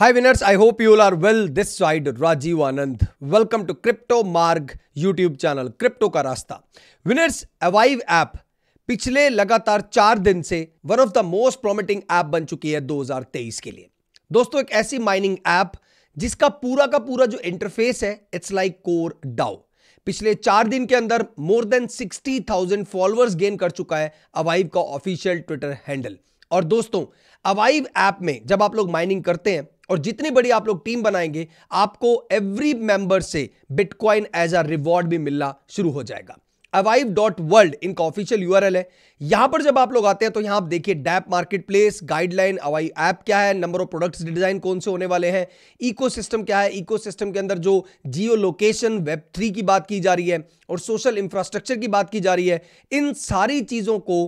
Hi winners, I hope you all are well. This side Rajiv Anand. Welcome to Crypto Marg YouTube channel Crypto का रास्ता. Winners Avive app पिछले लगातार चार दिन से one of the most promising app बन चुकी है 2023 के लिए दोस्तों एक ऐसी माइनिंग ऐप जिसका पूरा का पूरा जो इंटरफेस है इट्स लाइक कोर डाउ पिछले चार दिन के अंदर मोर देन 60,000 फॉलोअर्स गेन कर चुका है अवाइव का ऑफिशियल ट्विटर हैंडल और दोस्तों अवाइव ऐप में जब आप लोग माइनिंग करते हैं और जितनी बड़ी आप लोग टीम बनाएंगे आपको एवरी मेंबर से बिटकॉइन एज अ रिवॉर्ड भी मिलना शुरू हो जाएगा अवाइव डॉट वर्ल्ड इनका ऑफिशियल यू है यहां पर जब आप लोग आते हैं तो यहां आप देखिए dapp market place guideline Avive app क्या है नंबर ऑफ प्रोडक्ट्स डिजाइन कौन से होने वाले हैं इको क्या है इको के अंदर जो जियो लोकेशन वेब थ्री की बात की जा रही है और सोशल इंफ्रास्ट्रक्चर की बात की जा रही है इन सारी चीज़ों को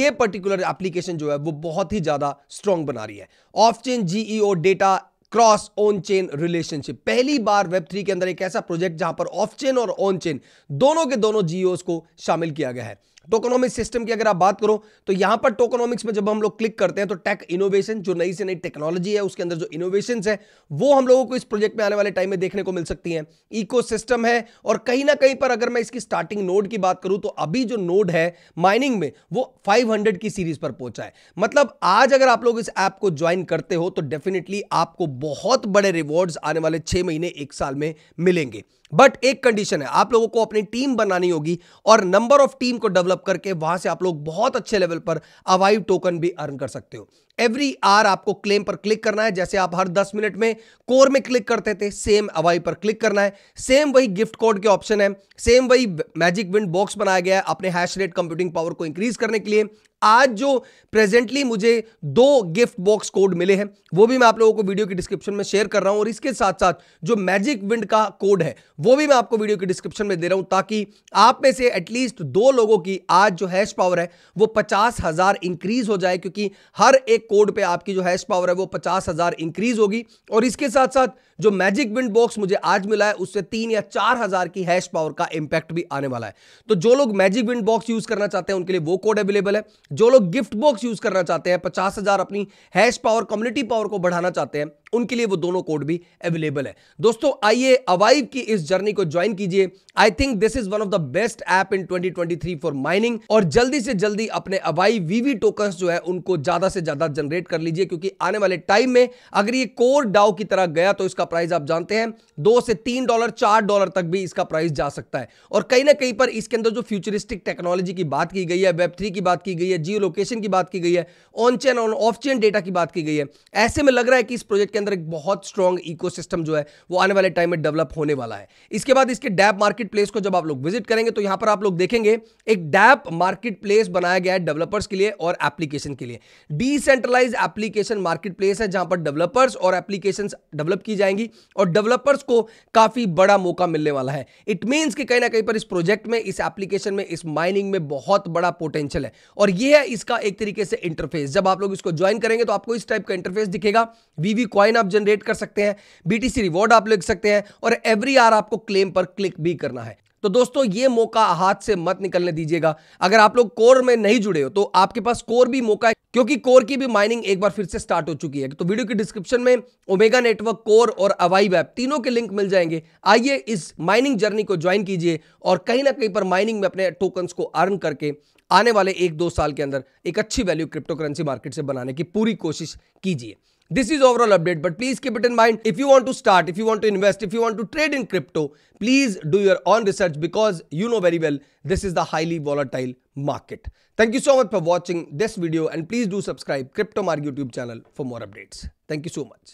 ये पर्टिकुलर एप्लीकेशन जो है वो बहुत ही ज़्यादा स्ट्रॉन्ग बना रही है off chain GEO data cross on chain relationship पहली बार वेब थ्री के अंदर एक ऐसा प्रोजेक्ट जहां पर ऑफ चेन और ऑन चेन दोनों के दोनों जीओ e को शामिल किया गया है टोकोनॉमिक सिस्टम की अगर आप बात करो तो यहां पर टोकोनॉमिक्स में जब हम लोग क्लिक करते हैं तो टेक इनोवेशन जो नई से नई टेक्नोलॉजी है उसके अंदर जो इनोवेशन है वो हम लोगों को इस प्रोजेक्ट में आने वाले टाइम में देखने को मिल सकती है इको है और कहीं ना कहीं पर अगर मैं इसकी स्टार्टिंग नोड की बात करूं तो अभी जो नोड है माइनिंग में वो फाइव की सीरीज पर पहुंचा है मतलब आज अगर आप लोग इस ऐप को ज्वाइन करते हो तो डेफिनेटली आपको बहुत बड़े रिवॉर्ड्स आने वाले छह महीने एक साल में मिलेंगे बट एक कंडीशन है आप लोगों को अपनी टीम बनानी होगी और नंबर ऑफ टीम को डेवलप करके वहां से आप लोग बहुत अच्छे लेवल पर अवाइव टोकन भी अर्न कर सकते हो एवरी आर आपको क्लेम पर क्लिक करना है जैसे आप हर 10 मिनट में कोर में क्लिक करते थे सेम अवाई पर क्लिक करना है सेम वही गिफ्ट कोड के ऑप्शन है सेम वही मैजिक विंड बॉक्स बनाया गया है अपने हैश रेट कंप्यूटिंग पावर को इंक्रीज करने के लिए आज जो प्रेजेंटली मुझे दो गिफ्ट बॉक्स कोड मिले हैं वो भी मैं आप लोगों को वीडियो की डिस्क्रिप्शन में शेयर कर रहा हूं और इसके साथ साथ जो मैजिक विंड का कोड है वो भी मैं आपको वीडियो की डिस्क्रिप्शन में दे रहा हूं ताकि आप में से एटलीस्ट दो लोगों की आज जो हैश पावर है वो पचास हजार इंक्रीज हो जाए क्योंकि हर एक कोड पे आपकी जो हैश पावर है वो पचास हज़ार इंक्रीज होगी और इसके साथ साथ जो मैजिक विंड बॉक्स मुझे आज मिला है उससे तीन या चार हज़ार की हैश पावर का इंपैक्ट भी आने वाला है तो जो लोग मैजिक विंड बॉक्स यूज़ करना चाहते हैं उनके लिए वो कोड अवेलेबल है जो लोग गिफ्ट बॉक्स यूज़ करना चाहते हैं पचास हज़ार अपनी हैश पावर कम्युनिटी पावर को बढ़ाना चाहते हैं उनके लिए वो दोनों कोड भी अवेलेबल है दोस्तों आइए अवाइव की इस जर्नी को ज्वाइन कीजिए I think this is one of the best app in 2023 for mining और जल्दी से जल्दी अपने अवाइव वीवी टोकन जो है उनको ज्यादा से ज्यादा जनरेट कर लीजिए क्योंकि आने वाले टाइम में अगर ये कोर डाउ की तरह गया तो इसका प्राइस आप जानते हैं दो से तीन डॉलर चार डॉलर तक भी इसका प्राइस जा सकता है और कहीं ना कहीं पर इसके अंदर जो फ्यूचरिस्टिक टेक्नोलॉजी की बात की गई है वेब थ्री की बात की गई है जियो लोकेशन की बात की गई है on chain on off chain data की बात की गई है ऐसे में लग रहा है कि इस प्रोजेक्ट के अंदर एक बहुत स्ट्रॉन्ग इकोसिस्टम जो है वो आने वाले टाइम में डेवलप होने वाला है इसके बाद इसके डैप मार्केट प्लेस को जब आप लोग विजिट करेंगे तो यहां पर आप लोग देखेंगे एक डैप मार्केट प्लेस बनाया गया है डेवलपर्स के लिए और एप्लीकेशन के लिए डिसेंट्रलाइज एप्लीकेशन मार्केट प्लेस है जहां पर डेवलपर्स और एप्लीकेशन डेवलप की जाएंगी और डेवलपर्स को काफी बड़ा मौका मिलने वाला है इट मीन्स कि कहीं ना कहीं पर इस प्रोजेक्ट में इस एप्लीकेशन में इस माइनिंग में बहुत बड़ा पोटेंशियल है और यह है इसका एक तरीके से इंटरफेस जब आप लोग इसको ज्वाइन करेंगे तो आपको इस टाइप का इंटरफेस दिखेगा वीवी कॉइन कॉइन आप जनरेट कर सकते हैं बीटीसी रिवॉर्ड आप लिख सकते हैं और एवरी आर आपको क्लेम पर क्लिक भी करना है तो दोस्तों ये मौका हाथ से मत निकलने दीजिएगा अगर आप लोग कोर में नहीं जुड़े हो तो आपके पास कोर भी मौका है क्योंकि कोर की भी माइनिंग एक बार फिर से स्टार्ट हो चुकी है तो वीडियो के डिस्क्रिप्शन में ओमेगा नेटवर्क कोर और अवाई ऐप तीनों के लिंक मिल जाएंगे आइए इस माइनिंग जर्नी को ज्वाइन कीजिए और कहीं ना कहीं पर माइनिंग में अपने टोकन को अर्न करके आने वाले एक दो साल के अंदर एक अच्छी वैल्यू क्रिप्टो करेंसी मार्केट से बनाने की पूरी कोशिश कीजिए This is overall update, but please keep it in mind. If you want to start, if you want to invest, if you want to trade in crypto, please do your own research because you know very well this is the highly volatile market. Thank you so much for watching this video and please do subscribe CryptoMark YouTube channel for more updates. Thank you so much.